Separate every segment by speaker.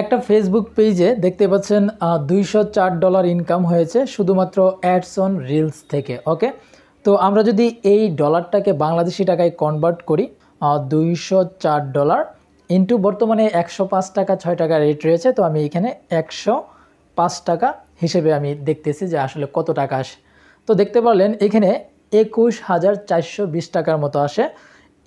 Speaker 1: একটা ফেসবুক পেজে দেখতে পাচ্ছেন দুইশো ডলার ইনকাম হয়েছে শুধুমাত্র অ্যাডস অন রিলস থেকে ওকে তো আমরা যদি এই ডলারটাকে বাংলাদেশি টাকায় কনভার্ট করি দুইশো ডলার ইন্টু বর্তমানে একশো পাঁচ টাকা ছয় টাকা রেট রয়েছে তো আমি এখানে একশো পাঁচ টাকা হিসেবে আমি দেখতেছি যে আসলে কত টাকা আসে তো দেখতে পারলেন এখানে একুশ হাজার চারশো বিশ টাকার মতো আসে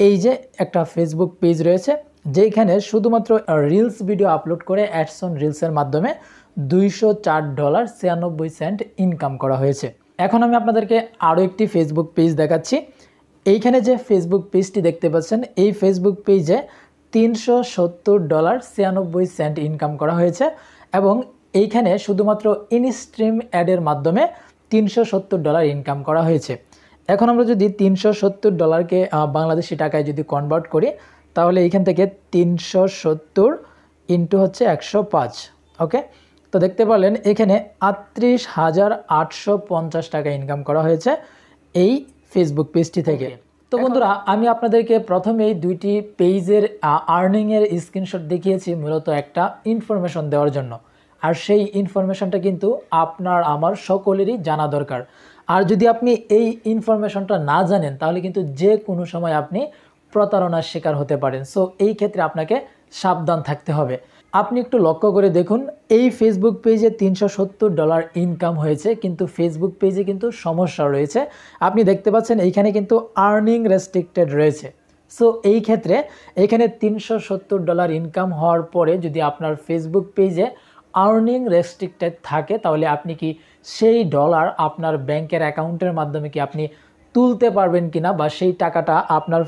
Speaker 1: এই যে একটা ফেসবুক পেজ রয়েছে যেইখানে শুধুমাত্র রিলস ভিডিও আপলোড করে অ্যাডসন রিলসের মাধ্যমে দুইশো ডলার ছিয়ানব্বই সেন্ট ইনকাম করা হয়েছে এখন আমি আপনাদেরকে আরও একটি ফেসবুক পেজ দেখাচ্ছি এইখানে যে ফেসবুক পেজটি দেখতে পাচ্ছেন এই ফেসবুক পেজে তিনশো ডলার ছিয়ানব্বই সেন্ট ইনকাম করা হয়েছে এবং এইখানে শুধুমাত্র ইনস্ট্রিম অ্যাডের মাধ্যমে তিনশো ডলার ইনকাম করা হয়েছে এখন আমরা যদি তিনশো ডলারকে বাংলাদেশি টাকায় যদি কনভার্ট করি তাহলে এইখান থেকে তিনশো সত্তর ইন্টু হচ্ছে একশো পাঁচ ওকে তো দেখতে পারলেন এখানে আটত্রিশ হাজার আটশো পঞ্চাশ টাকা ইনকাম করা হয়েছে এই ফেসবুক পেজটি থেকে তো বন্ধুরা আমি আপনাদেরকে প্রথমেই দুইটি পেজের আর্নিংয়ের স্ক্রিনশট দেখিয়েছি মূলত একটা ইনফরমেশন দেওয়ার জন্য আর সেই ইনফরমেশনটা কিন্তু আপনার আমার সকলেরই জানা দরকার আর যদি আপনি এই ইনফরমেশনটা না জানেন তাহলে কিন্তু যে কোনো সময় আপনি প্রতারণার শিকার হতে পারেন সো এই ক্ষেত্রে আপনাকে সাবধান থাকতে হবে আপনি একটু লক্ষ্য করে দেখুন এই ফেসবুক পেজে তিনশো ডলার ইনকাম হয়েছে কিন্তু ফেসবুক পেজে কিন্তু সমস্যা রয়েছে আপনি দেখতে পাচ্ছেন এইখানে কিন্তু আর্নিং রেস্ট্রিক্টেড রয়েছে সো এই ক্ষেত্রে এখানে তিনশো ডলার ইনকাম হওয়ার পরে যদি আপনার ফেসবুক পেজে আর্নিং রেস্ট্রিক্টেড থাকে তাহলে আপনি কি সেই ডলার আপনার ব্যাংকের অ্যাকাউন্টের মাধ্যমে কি আপনি তুলতে পারবেন কিনা বা সেই টাকাটা আপনার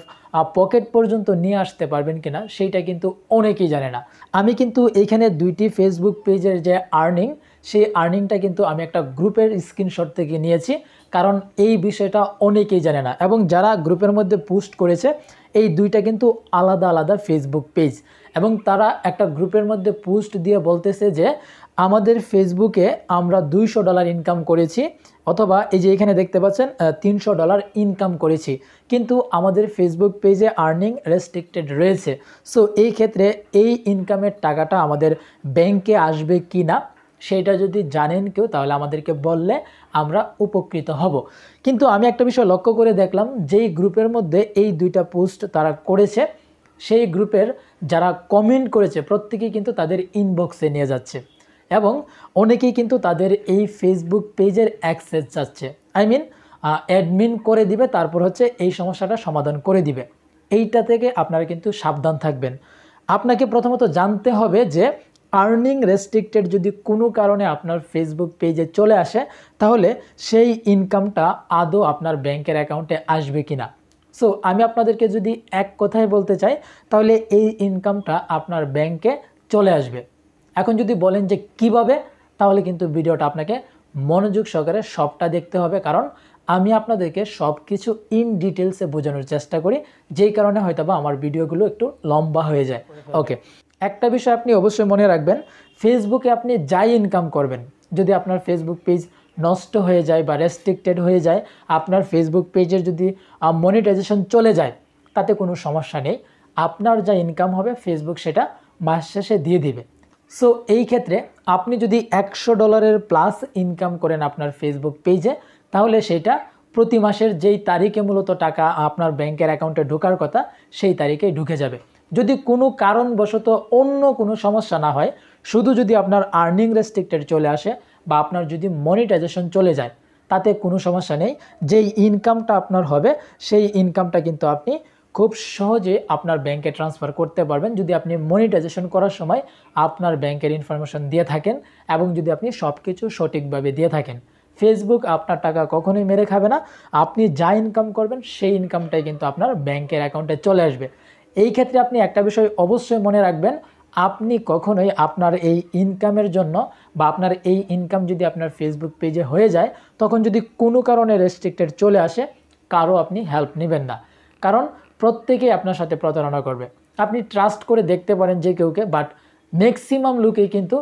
Speaker 1: পকেট পর্যন্ত নিয়ে আসতে পারবেন কিনা সেইটা কিন্তু অনেকেই জানে না আমি কিন্তু এইখানে দুইটি ফেসবুক পেজের যে আর্নিং সেই আর্নিংটা কিন্তু আমি একটা গ্রুপের স্ক্রিনশট থেকে নিয়েছি কারণ এই বিষয়টা অনেকেই জানে না এবং যারা গ্রুপের মধ্যে পোস্ট করেছে এই দুইটা কিন্তু আলাদা আলাদা ফেসবুক পেজ এবং তারা একটা গ্রুপের মধ্যে পোস্ট দিয়ে বলতেছে যে আমাদের ফেসবুকে আমরা দুইশো ডলার ইনকাম করেছি অথবা এই যে এখানে দেখতে পাচ্ছেন তিনশো ডলার ইনকাম করেছি কিন্তু আমাদের ফেসবুক পেজে আর্নিং রেস্ট্রিক্টেড রয়েছে সো এই ক্ষেত্রে এই ইনকামের টাকাটা আমাদের ব্যাংকে আসবে কি না সেটা যদি জানেন কেউ তাহলে আমাদেরকে বললে আমরা উপকৃত হব কিন্তু আমি একটা বিষয় লক্ষ্য করে দেখলাম যেই গ্রুপের মধ্যে এই দুইটা পোস্ট তারা করেছে সেই গ্রুপের যারা কমেন্ট করেছে প্রত্যেকেই কিন্তু তাদের ইনবক্সে নিয়ে যাচ্ছে এবং অনেকেই কিন্তু তাদের এই ফেসবুক পেজের অ্যাক্সেস চাচ্ছে আই মিন অ্যাডমিন করে দিবে তারপর হচ্ছে এই সমস্যাটা সমাধান করে দিবে এইটা থেকে আপনারা কিন্তু সাবধান থাকবেন আপনাকে প্রথমত জানতে হবে যে আর্নিং রেস্ট্রিক্টেড যদি কোনো কারণে আপনার ফেসবুক পেজে চলে আসে তাহলে সেই ইনকামটা আদৌ আপনার ব্যাংকের অ্যাকাউন্টে আসবে কি না সো আমি আপনাদেরকে যদি এক কথায় বলতে চাই তাহলে এই ইনকামটা আপনার ব্যাংকে চলে আসবে এখন যদি বলেন যে কিভাবে তাহলে কিন্তু ভিডিওটা আপনাকে মনোযোগ সহকারে সবটা দেখতে হবে কারণ আমি আপনাদেরকে সব কিছু ইন ডিটেলসে বোঝানোর চেষ্টা করি যেই কারণে হয়তোবা আমার ভিডিওগুলো একটু লম্বা হয়ে যায় ওকে একটা বিষয় আপনি অবশ্যই মনে রাখবেন ফেসবুকে আপনি যাই ইনকাম করবেন যদি আপনার ফেসবুক পেজ নষ্ট হয়ে যায় বা রেস্ট্রিক্টেড হয়ে যায় আপনার ফেসবুক পেজের যদি মনিটাইজেশন চলে যায় তাতে কোনো সমস্যা নেই আপনার যা ইনকাম হবে ফেসবুক সেটা মাস শেষে দিয়ে দিবে সো এই ক্ষেত্রে আপনি যদি একশো ডলারের প্লাস ইনকাম করেন আপনার ফেসবুক পেজে তাহলে সেটা প্রতি মাসের যেই তারিখে মূলত টাকা আপনার ব্যাংকের অ্যাকাউন্টে ঢোকার কথা সেই তারিখে ঢুকে যাবে যদি কোনো কারণবশত অন্য কোনো সমস্যা না হয় শুধু যদি আপনার আর্নিং রেস্ট্রিক্টেড চলে আসে বা আপনার যদি মনিটাইজেশন চলে যায় তাতে কোনো সমস্যা নেই যেই ইনকামটা আপনার হবে সেই ইনকামটা কিন্তু আপনি খুব সহজে আপনার ব্যাংকে ট্রান্সফার করতে পারবেন যদি আপনি মনিটাইজেশন করার সময় আপনার ব্যাংকের ইনফরমেশন দিয়ে থাকেন এবং যদি আপনি সব কিছু সঠিকভাবে দিয়ে থাকেন ফেসবুক আপনার টাকা কখনোই মেরে খাবে না আপনি যা ইনকাম করবেন সেই ইনকামটাই কিন্তু আপনার ব্যাংকের অ্যাকাউন্টে চলে আসবে এই ক্ষেত্রে আপনি একটা বিষয় অবশ্যই মনে রাখবেন আপনি কখনোই আপনার এই ইনকামের জন্য বা আপনার এই ইনকাম যদি আপনার ফেসবুক পেজে হয়ে যায় তখন যদি কোনো কারণে রেস্ট্রিক্টেড চলে আসে কারো আপনি হেল্প নেবেন না কারণ প্রত্যেকেই আপনার সাথে প্রতারণা করবে আপনি ট্রাস্ট করে দেখতে পারেন যে কেউকে বাট ম্যাক্সিমাম লোকেই কিন্তু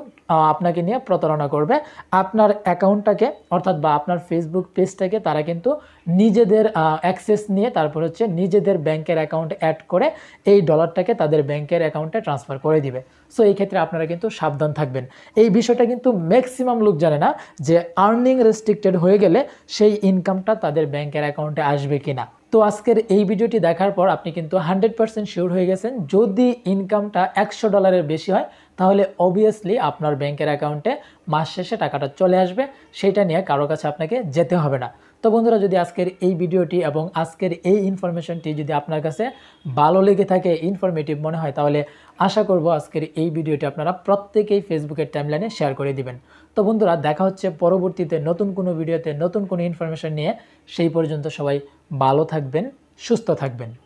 Speaker 1: আপনাকে নিয়ে প্রতারণা করবে আপনার অ্যাকাউন্টটাকে অর্থাৎ বা আপনার ফেসবুক পেজটাকে তারা কিন্তু নিজেদের অ্যাক্সেস নিয়ে তারপর হচ্ছে নিজেদের ব্যাংকের অ্যাকাউন্ট অ্যাড করে এই ডলারটাকে তাদের ব্যাংকের অ্যাকাউন্টে ট্রান্সফার করে দিবে সো এই ক্ষেত্রে আপনারা কিন্তু সাবধান থাকবেন এই বিষয়টা কিন্তু ম্যাক্সিমাম লোক জানে না যে আর্নিং রেস্ট্রিক্টেড হয়ে গেলে সেই ইনকামটা তাদের ব্যাংকের অ্যাকাউন্টে আসবে কি না তো আজকের এই ভিডিওটি দেখার পর আপনি কিন্তু হান্ড্রেড পার্সেন্ট শিওর হয়ে গেছেন যদি ইনকামটা একশো ডলারের বেশি হয় তাহলে অবভিয়াসলি আপনার ব্যাংকের অ্যাকাউন্টে মাস শেষে টাকাটা চলে আসবে সেটা নিয়ে কারো কাছে আপনাকে যেতে হবে না তো বন্ধুরা যদি আজকের এই ভিডিওটি এবং আজকের এই ইনফরমেশনটি যদি আপনার কাছে ভালো লেগে থাকে ইনফরমেটিভ মনে হয় তাহলে আশা করব আজকের এই ভিডিওটি আপনারা প্রত্যেকেই ফেসবুকের টাইমলাইনে শেয়ার করে দিবেন তো বন্ধুরা দেখা হচ্ছে পরবর্তীতে নতুন কোনো ভিডিওতে নতুন কোনো ইনফরমেশন নিয়ে সেই পর্যন্ত সবাই ভালো থাকবেন সুস্থ থাকবেন